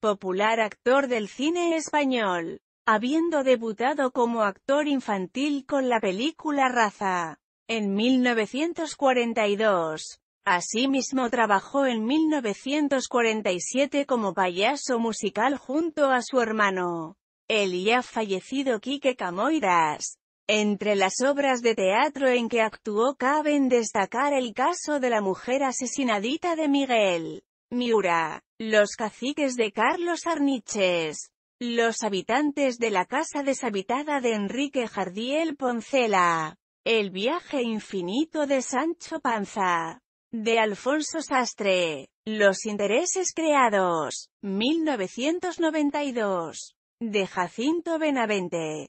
Popular actor del cine español, habiendo debutado como actor infantil con la película Raza. En 1942, Asimismo trabajó en 1947 como payaso musical junto a su hermano, el ya fallecido Quique Camoiras. Entre las obras de teatro en que actuó cabe destacar el caso de la mujer asesinadita de Miguel Miura, los caciques de Carlos Arniches. Los habitantes de la casa deshabitada de Enrique Jardiel Poncela. El viaje infinito de Sancho Panza. De Alfonso Sastre. Los intereses creados. 1992. De Jacinto Benavente.